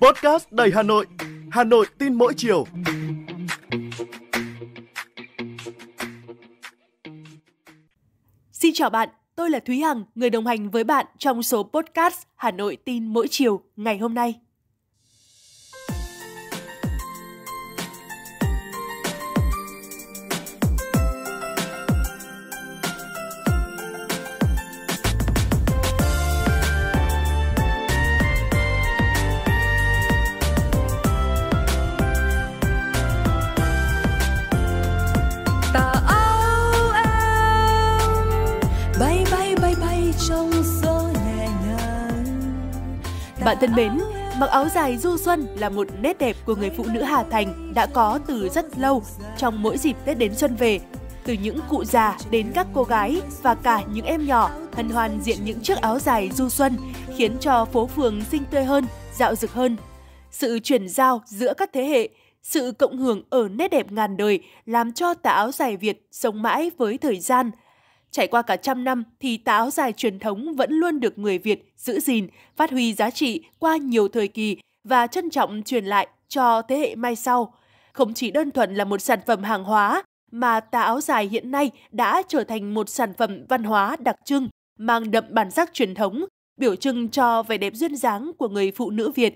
Podcast đầy Hà Nội, Hà Nội tin mỗi chiều. Xin chào bạn, tôi là Thúy Hằng, người đồng hành với bạn trong số podcast Hà Nội tin mỗi chiều ngày hôm nay. Bạn thân mến, mặc áo dài du xuân là một nét đẹp của người phụ nữ Hà Thành đã có từ rất lâu trong mỗi dịp Tết đến xuân về. Từ những cụ già đến các cô gái và cả những em nhỏ hân hoan diện những chiếc áo dài du xuân khiến cho phố phường xinh tươi hơn, dạo rực hơn. Sự chuyển giao giữa các thế hệ, sự cộng hưởng ở nét đẹp ngàn đời làm cho tà áo dài Việt sống mãi với thời gian – Trải qua cả trăm năm thì tà áo dài truyền thống vẫn luôn được người Việt giữ gìn, phát huy giá trị qua nhiều thời kỳ và trân trọng truyền lại cho thế hệ mai sau. Không chỉ đơn thuần là một sản phẩm hàng hóa, mà tà áo dài hiện nay đã trở thành một sản phẩm văn hóa đặc trưng, mang đậm bản sắc truyền thống, biểu trưng cho vẻ đẹp duyên dáng của người phụ nữ Việt.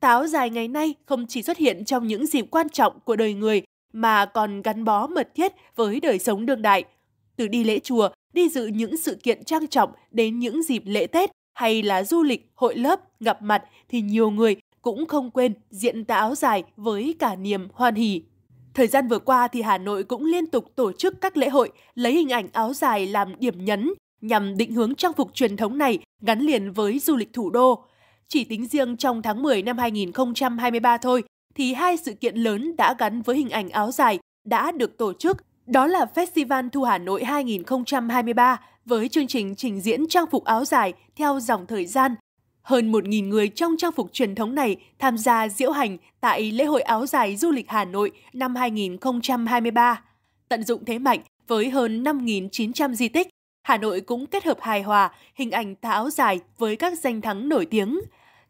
Tà áo dài ngày nay không chỉ xuất hiện trong những dịp quan trọng của đời người, mà còn gắn bó mật thiết với đời sống đương đại – từ đi lễ chùa, đi dự những sự kiện trang trọng đến những dịp lễ Tết hay là du lịch, hội lớp, gặp mặt thì nhiều người cũng không quên diện tà áo dài với cả niềm hoan hỷ. Thời gian vừa qua thì Hà Nội cũng liên tục tổ chức các lễ hội lấy hình ảnh áo dài làm điểm nhấn nhằm định hướng trang phục truyền thống này gắn liền với du lịch thủ đô. Chỉ tính riêng trong tháng 10 năm 2023 thôi thì hai sự kiện lớn đã gắn với hình ảnh áo dài đã được tổ chức đó là Festival Thu Hà Nội 2023 với chương trình trình diễn trang phục áo dài theo dòng thời gian. Hơn 1.000 người trong trang phục truyền thống này tham gia diễu hành tại lễ hội áo dài du lịch Hà Nội năm 2023. Tận dụng thế mạnh với hơn 5.900 di tích, Hà Nội cũng kết hợp hài hòa hình ảnh tà áo dài với các danh thắng nổi tiếng.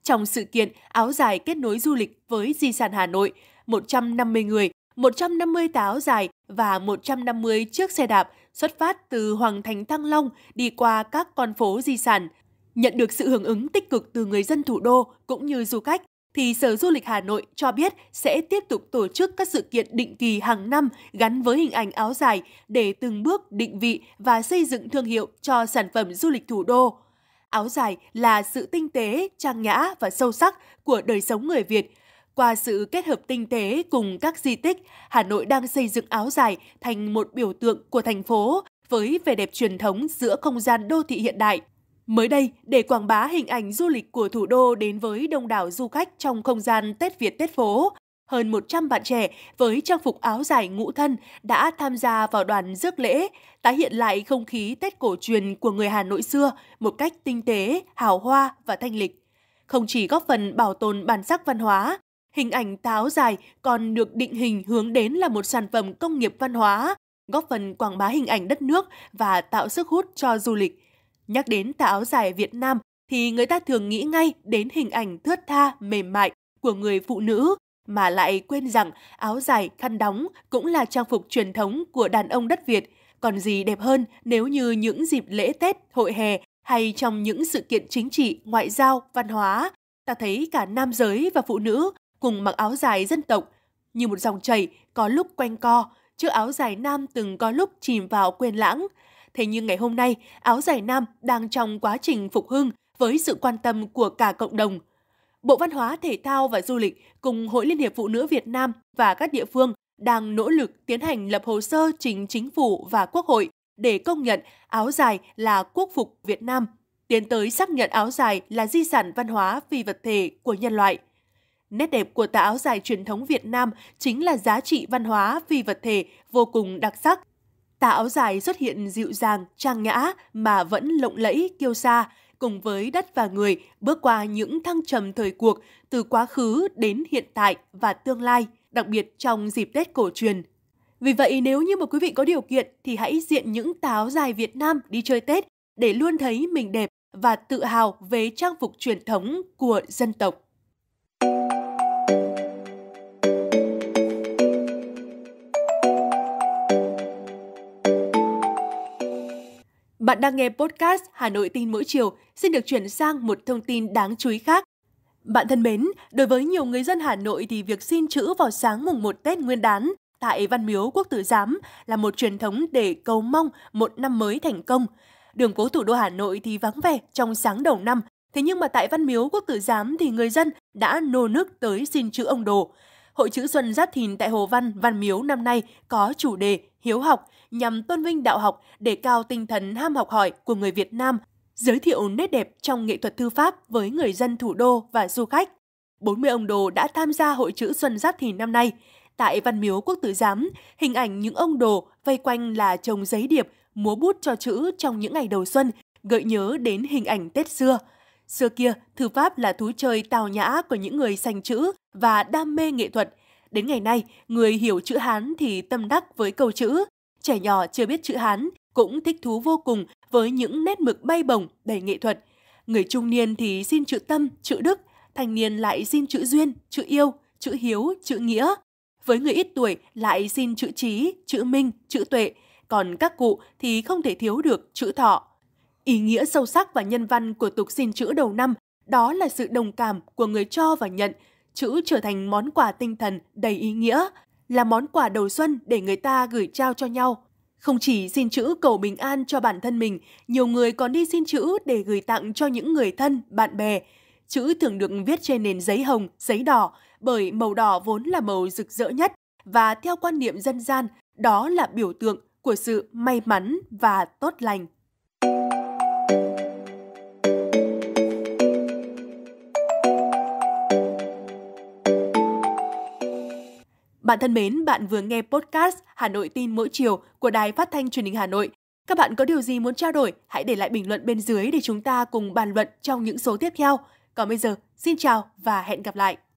Trong sự kiện áo dài kết nối du lịch với di sản Hà Nội, 150 người, 150 tà áo dài và 150 chiếc xe đạp xuất phát từ Hoàng Thành Thăng Long đi qua các con phố di sản. Nhận được sự hưởng ứng tích cực từ người dân thủ đô cũng như du khách, thì Sở Du lịch Hà Nội cho biết sẽ tiếp tục tổ chức các sự kiện định kỳ hàng năm gắn với hình ảnh áo dài để từng bước định vị và xây dựng thương hiệu cho sản phẩm du lịch thủ đô. Áo dài là sự tinh tế, trang nhã và sâu sắc của đời sống người Việt – qua sự kết hợp tinh tế cùng các di tích, Hà Nội đang xây dựng áo dài thành một biểu tượng của thành phố với vẻ đẹp truyền thống giữa không gian đô thị hiện đại. Mới đây, để quảng bá hình ảnh du lịch của thủ đô đến với đông đảo du khách trong không gian Tết Việt Tết phố, hơn 100 bạn trẻ với trang phục áo dài ngũ thân đã tham gia vào đoàn rước lễ, tái hiện lại không khí Tết cổ truyền của người Hà Nội xưa một cách tinh tế, hào hoa và thanh lịch. Không chỉ góp phần bảo tồn bản sắc văn hóa, Hình ảnh táo dài còn được định hình hướng đến là một sản phẩm công nghiệp văn hóa, góp phần quảng bá hình ảnh đất nước và tạo sức hút cho du lịch. Nhắc đến tà áo dài Việt Nam thì người ta thường nghĩ ngay đến hình ảnh thướt tha, mềm mại của người phụ nữ mà lại quên rằng áo dài, khăn đóng cũng là trang phục truyền thống của đàn ông đất Việt. Còn gì đẹp hơn nếu như những dịp lễ Tết, hội hè hay trong những sự kiện chính trị, ngoại giao, văn hóa. Ta thấy cả nam giới và phụ nữ cùng mặc áo dài dân tộc, như một dòng chảy có lúc quanh co, chiếc áo dài nam từng có lúc chìm vào quên lãng. Thế nhưng ngày hôm nay, áo dài nam đang trong quá trình phục hưng với sự quan tâm của cả cộng đồng. Bộ Văn hóa, Thể thao và Du lịch cùng Hội Liên hiệp Phụ nữ Việt Nam và các địa phương đang nỗ lực tiến hành lập hồ sơ trình chính phủ và quốc hội để công nhận áo dài là quốc phục Việt Nam, tiến tới xác nhận áo dài là di sản văn hóa phi vật thể của nhân loại – Nét đẹp của tà áo dài truyền thống Việt Nam chính là giá trị văn hóa phi vật thể vô cùng đặc sắc. Tà áo dài xuất hiện dịu dàng, trang nhã mà vẫn lộng lẫy, kiêu sa, cùng với đất và người bước qua những thăng trầm thời cuộc từ quá khứ đến hiện tại và tương lai, đặc biệt trong dịp Tết cổ truyền. Vì vậy, nếu như một quý vị có điều kiện thì hãy diện những tà áo dài Việt Nam đi chơi Tết để luôn thấy mình đẹp và tự hào về trang phục truyền thống của dân tộc. Bạn đang nghe podcast Hà Nội tin mỗi chiều. Xin được chuyển sang một thông tin đáng chú ý khác. Bạn thân mến, đối với nhiều người dân Hà Nội thì việc xin chữ vào sáng mùng 1 Tết Nguyên đán tại Văn Miếu Quốc Tử Giám là một truyền thống để cầu mong một năm mới thành công. Đường phố thủ đô Hà Nội thì vắng vẻ trong sáng đầu năm, thế nhưng mà tại Văn Miếu Quốc Tử Giám thì người dân đã nô nức tới xin chữ ông đồ. Hội chữ Xuân Giáp Thìn tại Hồ Văn, Văn Miếu năm nay có chủ đề hiếu học nhằm tôn vinh đạo học, đề cao tinh thần ham học hỏi của người Việt Nam, giới thiệu nét đẹp trong nghệ thuật thư pháp với người dân thủ đô và du khách. 40 ông đồ đã tham gia hội chữ Xuân Giáp Thìn năm nay. Tại Văn Miếu Quốc Tử Giám, hình ảnh những ông đồ vây quanh là trồng giấy điệp, múa bút cho chữ trong những ngày đầu xuân, gợi nhớ đến hình ảnh Tết xưa. Xưa kia, thư pháp là thú chơi tào nhã của những người sành chữ và đam mê nghệ thuật – Đến ngày nay, người hiểu chữ Hán thì tâm đắc với câu chữ. Trẻ nhỏ chưa biết chữ Hán cũng thích thú vô cùng với những nét mực bay bổng đầy nghệ thuật. Người trung niên thì xin chữ tâm, chữ đức, thanh niên lại xin chữ duyên, chữ yêu, chữ hiếu, chữ nghĩa. Với người ít tuổi lại xin chữ trí, chữ minh, chữ tuệ, còn các cụ thì không thể thiếu được chữ thọ. Ý nghĩa sâu sắc và nhân văn của tục xin chữ đầu năm đó là sự đồng cảm của người cho và nhận chữ trở thành món quà tinh thần đầy ý nghĩa, là món quà đầu xuân để người ta gửi trao cho nhau. Không chỉ xin chữ cầu bình an cho bản thân mình, nhiều người còn đi xin chữ để gửi tặng cho những người thân, bạn bè. Chữ thường được viết trên nền giấy hồng, giấy đỏ, bởi màu đỏ vốn là màu rực rỡ nhất và theo quan niệm dân gian, đó là biểu tượng của sự may mắn và tốt lành. Bạn thân mến, bạn vừa nghe podcast Hà Nội tin mỗi chiều của Đài Phát thanh Truyền hình Hà Nội. Các bạn có điều gì muốn trao đổi? Hãy để lại bình luận bên dưới để chúng ta cùng bàn luận trong những số tiếp theo. Còn bây giờ, xin chào và hẹn gặp lại!